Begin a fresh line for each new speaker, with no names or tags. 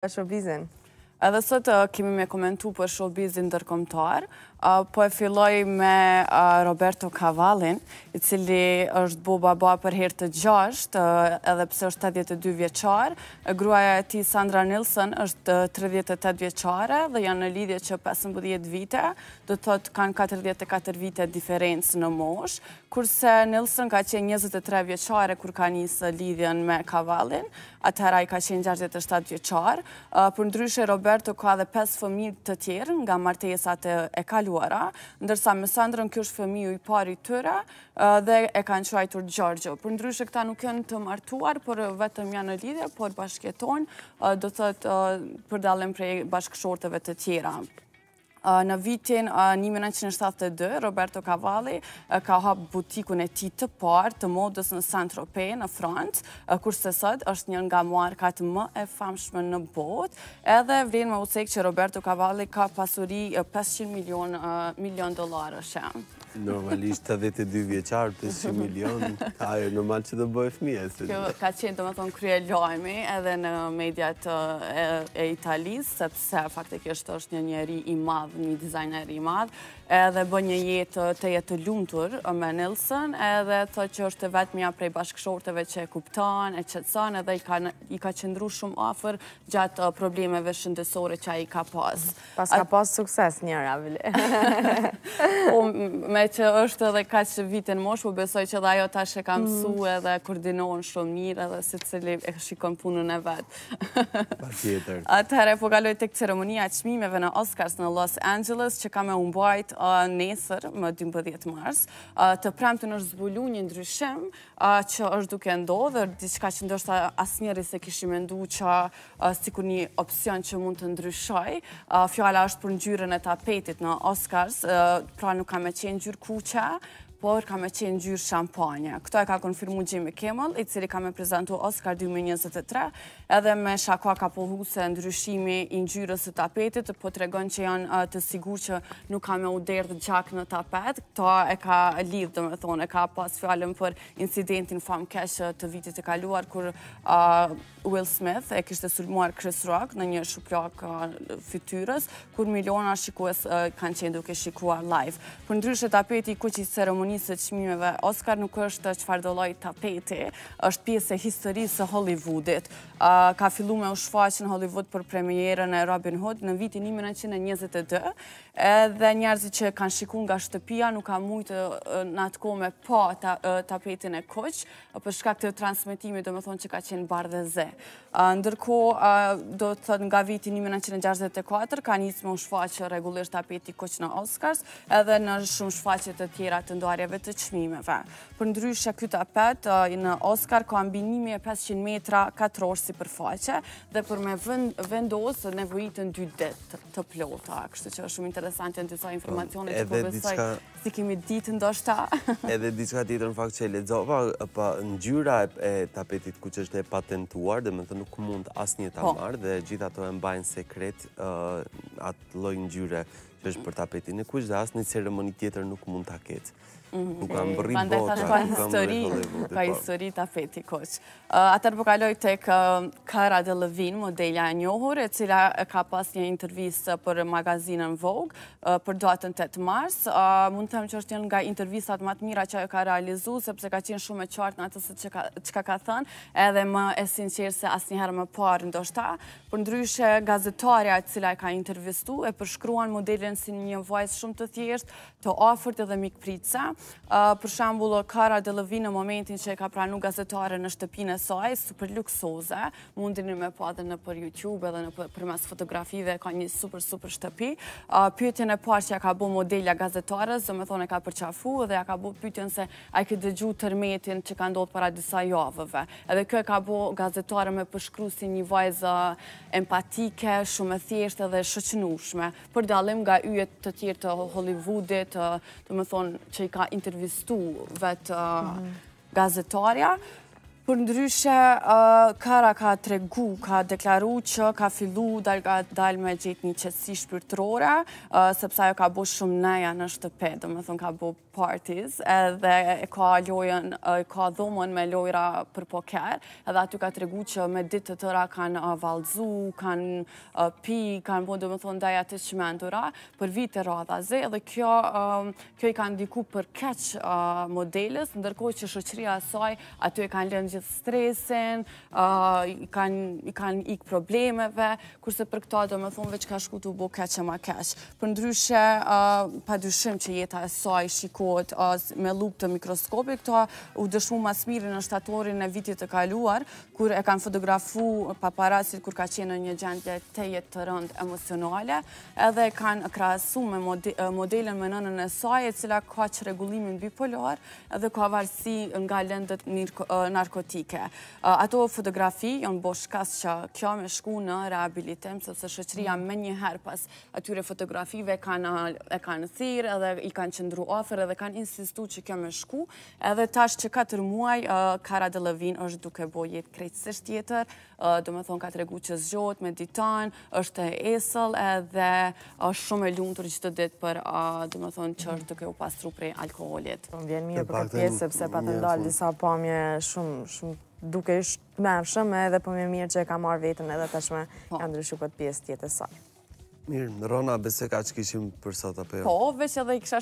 Special Vision. Edhe sot eh, kemi me komentu për showbizin dërkomtar, eh, po e filloj me eh, Roberto Cavallin, i cili është bo baba për herë të gjasht, edhe pse është 82 vjeqar, gruaja e ti Sandra Nilsson është 38 vjeqare dhe janë në lidhje që 15 vite, dhe thot kanë 44 vite diferencë në mosh, kurse Nilsson ka qenë 23 vjeqare kur ka njësë lidhjen me Cavallin, atëheraj ka qenë 67 vjeqar, për ndryshe Roberto Roberto ka dhe 5 fëmi të tjerë nga martesat e kaluara, ndërsa me Sandrën kjo është fëmi u i pari tëre dhe e kanë quajtur Gjorgjo. Për ndryshë këta nuk janë të martuar, por vetëm janë në lidhe, por bashketon, do të të përdalen prej bashkëshorteve të tjera. Në vitin 1972, Roberto Cavalli ka hapë butikun e ti të parë të modës në Saint-Tropez në Frantë, kurse sëtë është një nga markat më e famshme në botë, edhe vrinë më usikë që Roberto Cavalli ka pasuri 500 milion dolarë shemë. Normalisht të dhete dy vjeqarë, të shumë milion, ajo normal që të bëjë fëmija. Kjo ka qenë të më thonë krye lojmi edhe në mediat e Italisë, sepse fakte kështë është një njeri i madhë, një dizajner i madhë, edhe bë një jetë të jetë lumëtur me Nilsën, edhe të që është vetëmja prej bashkëshorteve që e kuptan, e qëtësan, edhe i ka qëndru shumë afer gjatë problemeve shëndesore që a i ka pas. Pas ka pas sukses njëra, vile. me që është edhe ka që vitin mosh, u po besoj që dhe ajo ta shë kam su mm. edhe koordinohen shumë mirë edhe se cili e shikon punën e vetë. Pa tjetër. Atëherë, po galoj të këtë ceremonia qmimeve në Oscars në Los Angeles, që ka me umbajt nesër më 12 mars, të premtë në zbulu një ndryshim që është duke ndodhër, diçka që ndoshta asë njeri se kishë me ndu që si kur një opcion që mund të ndryshoj. Fjala është për njyren e tapetit në Oscars, pra nuk ka me qenë kurça por ka me qenë gjyrë shampanje. Këto e ka konfirmu Gjimi Kemal, i cili ka me prezentu Oscar 2023, edhe me shakua ka pohu se ndryshimi i gjyrës të tapetit, po të regon që janë të sigur që nuk ka me u dhe gjak në tapet. Këto e ka lidhë, dhe me thonë, e ka pas fjallën për incidentin famë keshë të vitit e kaluar, kur Will Smith e kishtë sulmuar Chris Rock në një shuplak fityrës, kur miliona shikues kanë qenë duke shikuar live. Për ndryshë tapeti, ku që i ceremoni Akademisë të qmimeve, Oscar nuk është që fardoloj tapeti, është pjesë e historisë e Hollywoodit. Ka fillu me u shfaqë në Hollywood për premierën e Robin Hood në vitin 1922, edhe njerëzi që kanë shikun nga shtëpia nuk ka mujtë në atë kome pa tapetin e koqë, për shkak këtë transmitimi do me thonë që ka qenë bardhe ze. Ndërko, do të thëtë nga vitin 1964, ka njësë me u shfaqë regullisht tapeti koqë në Oscars, edhe në shumë shfaqët të tjera të ndoar marjeve të qmimeve. Për ndryshë, këtë tapet uh, në Oscar ka mbi 1500 metra katrorë si përfaqe dhe për me vendosë nevojitën dy ditë të plota. Kështë që është shumë interesant e në tësa informacionit që përbësoj po si kemi ditë ndoshta. Edhe diska tjetër në fakt që e ledzova, pa po, në gjyra e tapetit ku që është e patentuar dhe me të nuk mund asë një ta po. dhe gjitha të e mbajnë sekret uh, atë lojnë gjyre vesh për tapetin e kush dhe asë një ceremoni tjetër nuk mund të aketë. Mhm. Nuk kam bërri bota, nuk kam bërri Hollywood. Pa po. histori tapeti, koq. Atër përkaloj po të kë Kara de Levin, modelja njohur, e cila ka pas një intervjisë për magazinën Vogue, për doatën 8 mars. Mund të them që është një nga intervjisat matë mira që ka realizu, sepse ka qenë shumë e qartë në atësë që ka ka thënë, edhe më e sinqerë se asë njëherë më parë ndoshta. Për ndryshe, gazetarja cila e ka intervjistu, e përshkruan modelin vjen si një vajzë shumë të thjeshtë, të ofërt edhe mikë pritësa. Për shambullë, Kara de Lëvi në momentin që e ka pranu gazetare në shtëpinë e saj, super luksoze, mundin me po në për YouTube edhe në për mes fotografive, ka një super, super shtëpi. Pyetjen e parë që ja ka bu modelja gazetare, zë me e ka përqafu edhe ja ka bu pyetjen se a i këtë dëgju tërmetin që ka ndodhë para disa javëve. Edhe kjo e ka bu gazetare me përshkru si një vajzë empatike, shumë thjeshtë edhe shëqënushme, për dalim nga yjet të tjirë të Hollywoodit, të më thonë që i ka intervistu vetë mhm. uh, gazetarja, Për ndryshe, Kara ka tregu, ka deklaru që ka fillu dal me gjithë një qëtësi shpirtrore, sepse jo ka bo shumë neja në shtëpe, dhe me thonë ka bo parties, edhe e ka lojën, e ka dhomën me lojra për poker, edhe aty ka tregu që me ditë të tëra kanë valzu, kanë pi, kanë bo dhe me thonë deja të shmendura, për vitë e radha zë, edhe kjo i ka ndiku për keq modelis, ndërkoj që shëqëria saj, aty e kanë lënë gjithë gjithë stresin, i kanë ikë problemeve, kurse për këta do me thonë veç ka shku të bo keqe ma keqe. Për ndryshe, pa dyshim që jeta e saj shikot me luptë të mikroskopi, këta u dëshmu mas mirë në shtatorin e vitit të kaluar, kur e kanë fotografu paparasit kur ka qenë një gjendje të jetë të rënd emocionale, edhe kanë krasu me modelin me nënën e saj, e cila ka që regullimin bipolar, edhe ka varsi nga lëndët narkotikës politike. Ato fotografi janë boshkas që kjo me shku në rehabilitim, sëpse shëqëria me njëherë pas atyre fotografive e kanë thirë, edhe i kanë qëndru ofërë, edhe kanë insistu që kjo me shku, edhe tash që 4 muaj, Kara Delevin është duke bo jetë krejtësisht jetër, do me thonë ka të regu që zgjot, meditan, është e esëll, edhe është shumë e lunë që gjithë të ditë për, do me thonë, që është duke u pastru prej alkoholit. Më vjen mirë për këtë pjesë, sepse pa të ndalë disa pamje shumë duke ishtë të shumë edhe për më mirë që e ka marrë vetën edhe të shumë e po. ndryshu këtë pjesë tjetë e Mirë, në Rona, bese ka që kishim për sata për jo? Po, veç edhe i kësha